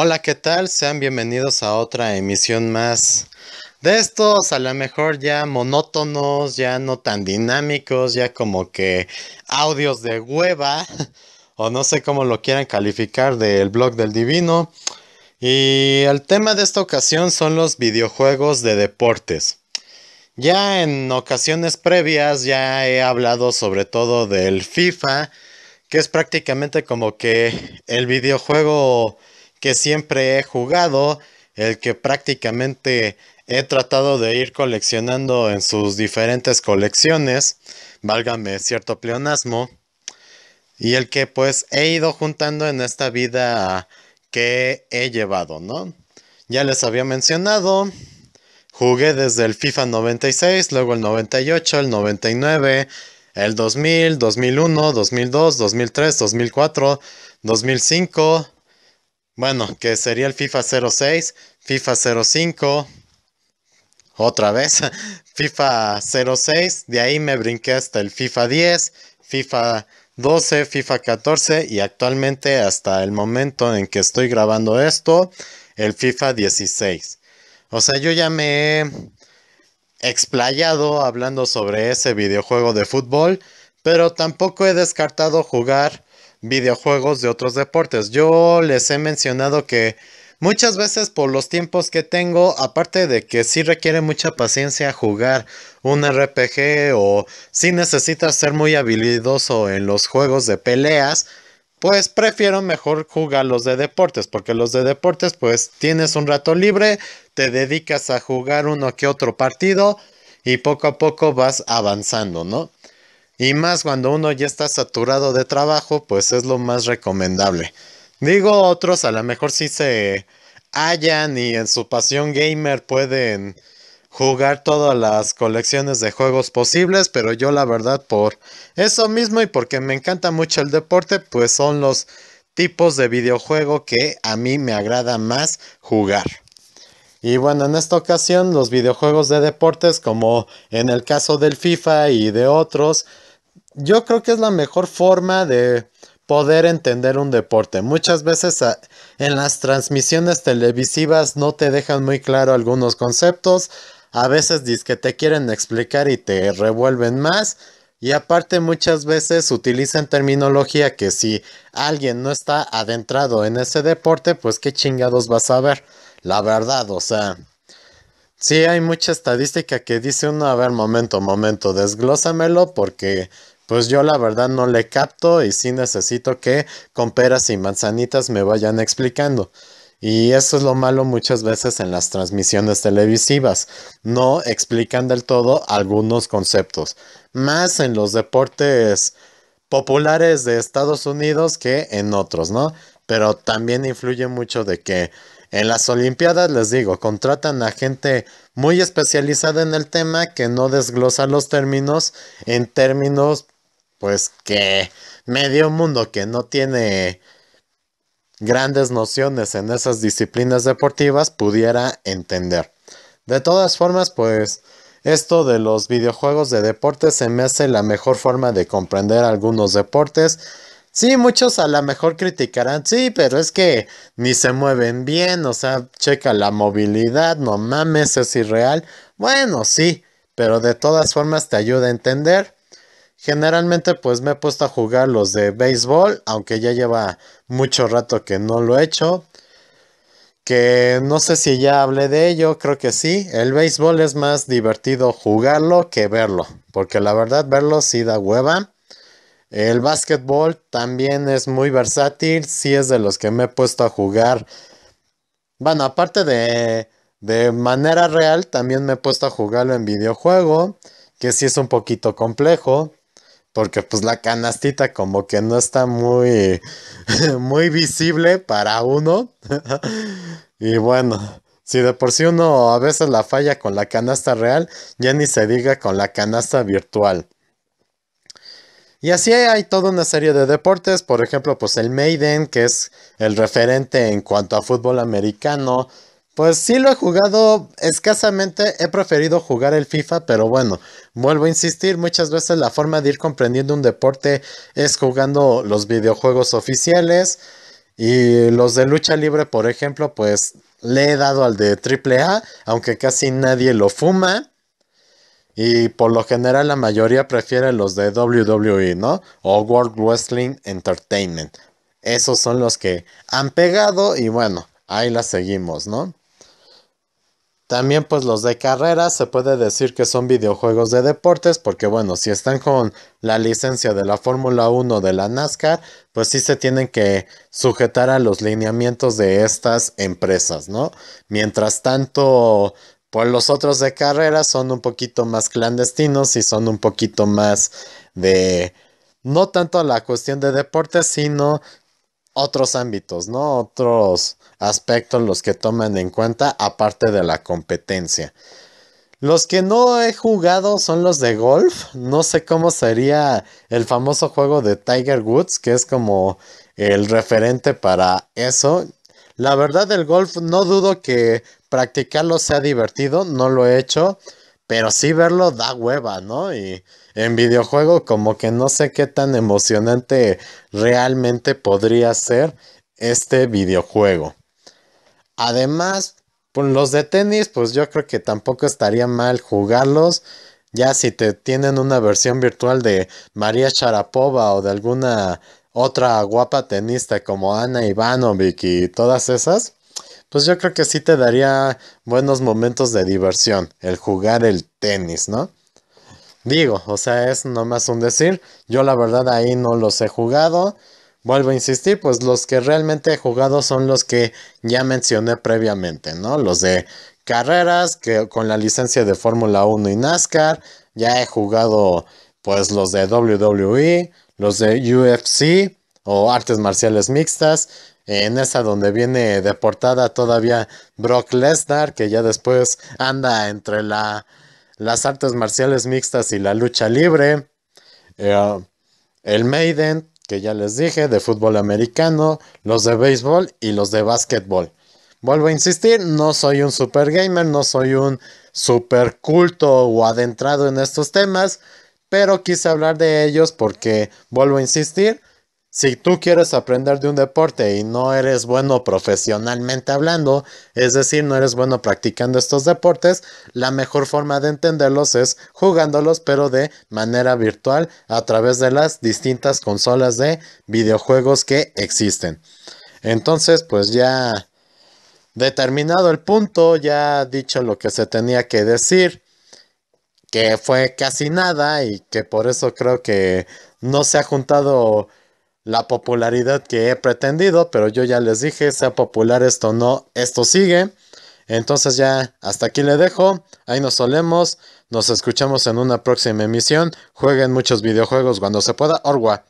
Hola, ¿qué tal? Sean bienvenidos a otra emisión más de estos, a lo mejor ya monótonos, ya no tan dinámicos, ya como que audios de hueva, o no sé cómo lo quieran calificar del blog del divino. Y el tema de esta ocasión son los videojuegos de deportes. Ya en ocasiones previas ya he hablado sobre todo del FIFA, que es prácticamente como que el videojuego que siempre he jugado, el que prácticamente he tratado de ir coleccionando en sus diferentes colecciones, válgame cierto pleonasmo, y el que pues he ido juntando en esta vida que he llevado, ¿no? Ya les había mencionado, jugué desde el FIFA 96, luego el 98, el 99, el 2000, 2001, 2002, 2003, 2004, 2005, bueno, que sería el FIFA 06, FIFA 05, otra vez, FIFA 06, de ahí me brinqué hasta el FIFA 10, FIFA 12, FIFA 14 y actualmente hasta el momento en que estoy grabando esto, el FIFA 16. O sea, yo ya me he explayado hablando sobre ese videojuego de fútbol, pero tampoco he descartado jugar videojuegos de otros deportes. Yo les he mencionado que muchas veces por los tiempos que tengo, aparte de que si requiere mucha paciencia jugar un RPG o si necesitas ser muy habilidoso en los juegos de peleas, pues prefiero mejor jugar los de deportes, porque los de deportes pues tienes un rato libre, te dedicas a jugar uno que otro partido y poco a poco vas avanzando, ¿no? Y más cuando uno ya está saturado de trabajo, pues es lo más recomendable. Digo, otros a lo mejor sí se hallan y en su pasión gamer pueden jugar todas las colecciones de juegos posibles, pero yo la verdad por eso mismo y porque me encanta mucho el deporte, pues son los tipos de videojuego que a mí me agrada más jugar. Y bueno, en esta ocasión los videojuegos de deportes como en el caso del FIFA y de otros, yo creo que es la mejor forma de poder entender un deporte. Muchas veces ah, en las transmisiones televisivas no te dejan muy claro algunos conceptos. A veces dices que te quieren explicar y te revuelven más. Y aparte muchas veces utilizan terminología que si alguien no está adentrado en ese deporte, pues qué chingados vas a ver. La verdad, o sea, sí hay mucha estadística que dice uno, a ver, momento, momento, desglósamelo porque pues yo la verdad no le capto y sí necesito que con peras y manzanitas me vayan explicando. Y eso es lo malo muchas veces en las transmisiones televisivas. No explican del todo algunos conceptos. Más en los deportes populares de Estados Unidos que en otros, ¿no? Pero también influye mucho de que en las Olimpiadas, les digo, contratan a gente muy especializada en el tema que no desglosa los términos en términos pues que medio mundo que no tiene grandes nociones en esas disciplinas deportivas pudiera entender. De todas formas, pues esto de los videojuegos de deporte se me hace la mejor forma de comprender algunos deportes. Sí, muchos a lo mejor criticarán, sí, pero es que ni se mueven bien, o sea, checa la movilidad, no mames, es irreal. Bueno, sí, pero de todas formas te ayuda a entender Generalmente pues me he puesto a jugar los de béisbol, aunque ya lleva mucho rato que no lo he hecho. Que no sé si ya hablé de ello, creo que sí. El béisbol es más divertido jugarlo que verlo, porque la verdad verlo sí da hueva. El básquetbol también es muy versátil, sí es de los que me he puesto a jugar. Bueno, aparte de, de manera real, también me he puesto a jugarlo en videojuego, que sí es un poquito complejo porque pues la canastita como que no está muy, muy visible para uno. y bueno, si de por sí uno a veces la falla con la canasta real, ya ni se diga con la canasta virtual. Y así hay toda una serie de deportes, por ejemplo, pues el Maiden, que es el referente en cuanto a fútbol americano, pues sí lo he jugado escasamente, he preferido jugar el FIFA, pero bueno, vuelvo a insistir, muchas veces la forma de ir comprendiendo un deporte es jugando los videojuegos oficiales y los de lucha libre, por ejemplo, pues le he dado al de AAA, aunque casi nadie lo fuma. Y por lo general la mayoría prefiere los de WWE, ¿no? O World Wrestling Entertainment. Esos son los que han pegado y bueno, ahí la seguimos, ¿no? También pues los de carrera se puede decir que son videojuegos de deportes porque bueno, si están con la licencia de la Fórmula 1 de la NASCAR, pues sí se tienen que sujetar a los lineamientos de estas empresas, ¿no? Mientras tanto, pues los otros de carrera son un poquito más clandestinos y son un poquito más de no tanto la cuestión de deportes, sino otros ámbitos, ¿no? Otros aspectos los que toman en cuenta aparte de la competencia. Los que no he jugado son los de golf. No sé cómo sería el famoso juego de Tiger Woods, que es como el referente para eso. La verdad, el golf no dudo que practicarlo sea divertido, no lo he hecho pero sí verlo da hueva, ¿no? Y en videojuego como que no sé qué tan emocionante realmente podría ser este videojuego. Además, pues, los de tenis, pues yo creo que tampoco estaría mal jugarlos. Ya si te tienen una versión virtual de María Sharapova o de alguna otra guapa tenista como Ana Ivanovic y todas esas, pues yo creo que sí te daría buenos momentos de diversión el jugar el tenis, ¿no? Digo, o sea, es nomás un decir. Yo la verdad ahí no los he jugado. Vuelvo a insistir, pues los que realmente he jugado son los que ya mencioné previamente, ¿no? Los de carreras, que con la licencia de Fórmula 1 y NASCAR. Ya he jugado, pues, los de WWE, los de UFC o artes marciales mixtas en esa donde viene deportada todavía Brock Lesnar, que ya después anda entre las artes marciales mixtas y la lucha libre. Eh, el Maiden, que ya les dije, de fútbol americano, los de béisbol y los de básquetbol. Vuelvo a insistir, no soy un super gamer, no soy un super culto o adentrado en estos temas, pero quise hablar de ellos porque, vuelvo a insistir, si tú quieres aprender de un deporte y no eres bueno profesionalmente hablando, es decir, no eres bueno practicando estos deportes, la mejor forma de entenderlos es jugándolos pero de manera virtual a través de las distintas consolas de videojuegos que existen. Entonces, pues ya determinado el punto, ya dicho lo que se tenía que decir, que fue casi nada y que por eso creo que no se ha juntado la popularidad que he pretendido, pero yo ya les dije, sea popular esto o no, esto sigue. Entonces ya hasta aquí le dejo, ahí nos solemos, nos escuchamos en una próxima emisión, jueguen muchos videojuegos cuando se pueda, Orgua.